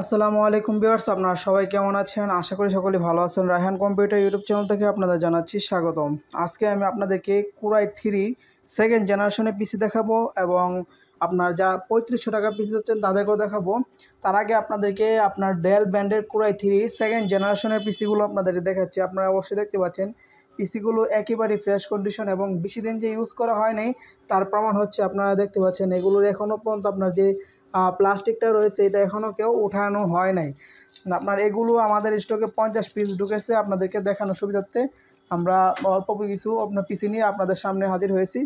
আসসালামু আলাইকুম বিয়ার্স আপনারা সবাই কেমন আছেন আশা করি সকলে ভালো আছেন রায়হান কম্পিউটার ইউটিউব চ্যানেল থেকে আপনাদের জানাচ্ছি স্বাগতম আজকে আমি আপনাদেরকে কুরাই থ্রি সেকেন্ড জেনারেশনে পিসি দেখাবো এবং আপনার যা পঁয়ত্রিশশো টাকা পিসি হচ্ছেন তাদেরকেও দেখাবো তার আগে আপনাদেরকে আপনার ডেল ব্র্যান্ডের কুরাই থ্রি সেকেন্ড জেনারেশনের পিসিগুলো আপনাদেরকে দেখাচ্ছি আপনারা অবশ্যই দেখতে পাচ্ছেন পিসিগুলো একেবারে ফ্রেশ কন্ডিশন এবং বেশি দিন যে ইউজ করা হয় নাই তার প্রমাণ হচ্ছে আপনারা দেখতে পাচ্ছেন এগুলোর এখনও পর্যন্ত আপনার যে প্লাস্টিকটা রয়েছে এটা এখনও কেউ উঠানো হয় নাই আপনার এগুলো আমাদের স্টকে পঞ্চাশ পিস ঢুকেছে আপনাদেরকে দেখানোর সুবিধার্থে আমরা অল্প কিছু আপনার পিসি নিয়ে আপনাদের সামনে হাজির হয়েছি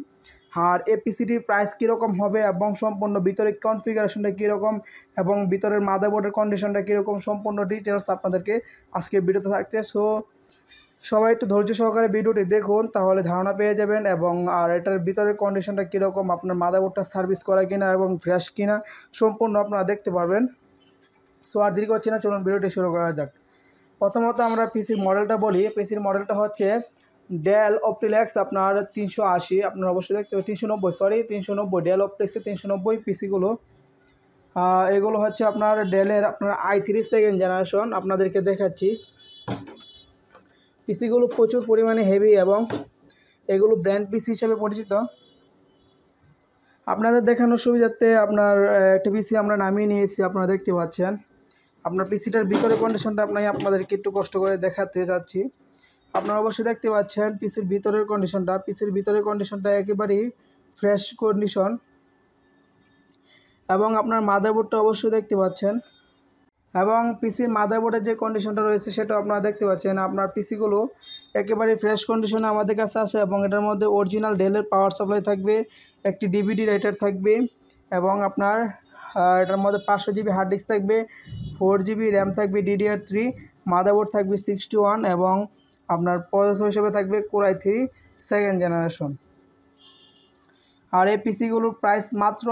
আর এ পিসিটির প্রাইস কীরকম হবে এবং সম্পূর্ণ ভিতরে কনফিগারেশনটা কীরকম এবং ভিতরের মাদারবোর্ডের কন্ডিশনটা কীরকম সম্পূর্ণ ডিটেলস আপনাদেরকে আজকে ভিডিওতে থাকতে সো সবাই একটু ধৈর্য সহকারে ভিডিওটি দেখুন তাহলে ধারণা পেয়ে যাবেন এবং আর এটার ভিতরের কন্ডিশনটা কীরকম আপনার মাদাবোর্ডটা সার্ভিস করা কিনা এবং ফ্রেশ কিনা সম্পূর্ণ আপনারা দেখতে পারবেন সো আর দীর্ঘ হচ্ছে না চলুন ভিডিওটি শুরু করা যাক প্রথমত আমরা পিসির মডেলটা বলি পিসির মডেলটা হচ্ছে ডেল অপটিল্যাক্স আপনার তিনশো আশি আপনার অবশ্যই দেখতে পাবেন তিনশো নব্বই সরি তিনশো নব্বই ডেল অপটিক্সের তিনশো নব্বই পিসিগুলো এগুলো হচ্ছে আপনার ডেলের আপনার আই থ্রি সেকেন্ড জেনারেশন আপনাদেরকে দেখাচ্ছি পিসিগুলো প্রচুর পরিমাণে হেভি এবং এগুলো ব্র্যান্ড পিসি হিসাবে পরিচিত আপনাদের দেখানোর সুবিধার্থে আপনার একটা পিসি আমরা নামিয়ে নিয়েছি আপনারা দেখতে পাচ্ছেন আপনার পিসিটার ভিতরে কন্ডিশনটা আপনার আপনাদেরকে একটু কষ্ট করে দেখাতে চাচ্ছি আপনারা অবশ্যই দেখতে পাচ্ছেন পিসির ভিতরের কন্ডিশনটা পিসির ভিতরের কন্ডিশনটা একেবারেই ফ্রেশ কন্ডিশন এবং আপনার মাদারবোর্ডটা অবশ্যই দেখতে পাচ্ছেন এবং পিসির মাদারবোর্ডের যে কন্ডিশনটা রয়েছে সেটা আপনারা দেখতে পাচ্ছেন আপনার পিসিগুলো একেবারে ফ্রেশ কন্ডিশনে আমাদের কাছে আসে এবং এটার মধ্যে অরিজিনাল ডেলের পাওয়ার সাপ্লাই থাকবে একটি ডিভিডি রাইটার থাকবে এবং আপনার এটার মধ্যে পাঁচশো জিবি হার্ড ডিস্ক থাকবে ফোর জিবি র্যাম থাকবে ডিডিআর থ্রি মাদারবোর্ড থাকবে সিক্সটি ওয়ান এবং আপনার প্রসেসর হিসেবে থাকবে কোরআই থ্রি সেকেন্ড জেনারেশন আর এই পিসিগুলোর প্রাইস মাত্র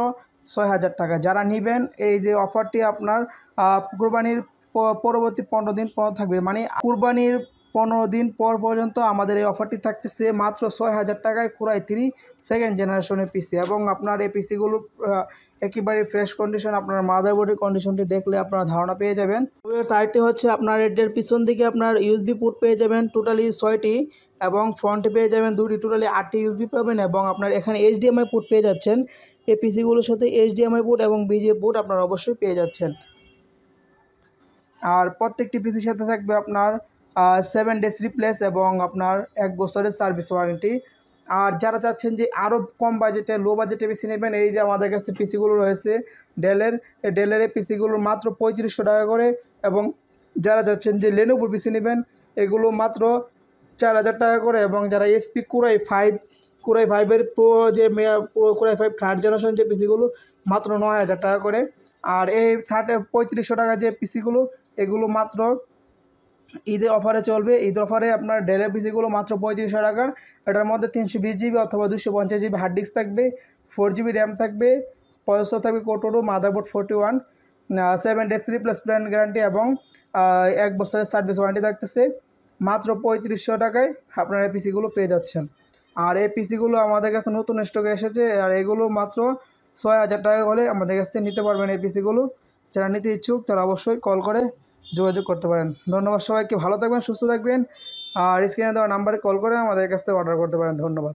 ছয় হাজার টাকা যারা নেবেন এই যে অফারটি আপনার কোরবানির পরবর্তী পনেরো দিন পর থাকবে মানে কুরবানির পনেরো দিন পর পর্যন্ত আমাদের এই অফারটি থাকতেছে মাত্র ছয় হাজার টাকায় কুরাই থ্রি সেকেন্ড জেনারেশনের পিসি এবং আপনার এই পিসিগুলো একেবারে ফ্রেশ কন্ডিশন আপনার মাদারবোর্ডের কন্ডিশনটি দেখলে আপনারা ধারণা পেয়ে যাবেন সাইডটি হচ্ছে আপনার এডের পিছন দিকে আপনার ইউএসবি পুট পেয়ে যাবেন টোটালি ছয়টি এবং ফ্রন্টে পেয়ে যাবেন দুটি টোটালি আটটি ইউএসবি পাবেন এবং আপনার এখানে এইচডিএমআই পুট পেয়ে যাচ্ছেন এই পিসিগুলোর সাথে এইচডিএমআই পুট এবং বিজিএ পুট আপনারা অবশ্যই পেয়ে যাচ্ছেন আর প্রত্যেকটি পিসির সাথে থাকবে আপনার সেভেন ডেজ রিপ্লেস এবং আপনার এক বছরের সার্ভিস ওয়ারেন্টি আর যারা চাচ্ছেন যে আরও কম বাজেটে লো বাজেটে পিসি নেবেন এই যে আমাদের কাছে পিসিগুলো রয়েছে ডেলের ডেলের এই পিসিগুলো মাত্র পঁয়ত্রিশশো টাকা করে এবং যারা চাচ্ছেন যে লেনোভোর পিসি নেবেন এগুলো মাত্র চার হাজার টাকা করে এবং যারা এসপি কুরাই ফাইভ কুরাই ফাইভের প্রো যে কুরাই ফাইভ থার্ড জেনারেশন যে পিসিগুলো মাত্র নয় হাজার টাকা করে আর এই থার্ড পঁয়ত্রিশশো টাকা যে পিসিগুলো এগুলো মাত্র ঈদের অফারে চলবে ঈদের অফারে আপনার ডেলের পিসিগুলো মাত্র পঁয়ত্রিশশো টাকা এটার মধ্যে তিনশো বিশ জিবি অথবা দুশো পঞ্চাশ জিবি হার্ড ডিস্ক থাকবে ফোর জিবি র্যাম থাকবে পঁচাত্তর থাকবে mother motherboard forty one seven days replace plan guarantee এবং এক বছরের সার্ভিস ওয়ারেন্টি থাকতেছে মাত্র পঁয়ত্রিশশো টাকায় আপনারা পিসিগুলো পেয়ে যাচ্ছেন আর এই পিসিগুলো আমাদের কাছে নতুন স্টকে এসেছে আর এগুলো মাত্র ছয় হাজার টাকা হলে আমাদের কাছ থেকে নিতে পারবেন এই পিসিগুলো যারা নিতে ইচ্ছুক তারা অবশ্যই কল করে যোগাযোগ করতে পারেন ধন্যবাদ সবাইকে ভালো থাকবেন সুস্থ থাকবেন আর স্ক্রিনে দেওয়া নাম্বারে কল করে আমাদের কাছ থেকে অর্ডার করতে পারেন ধন্যবাদ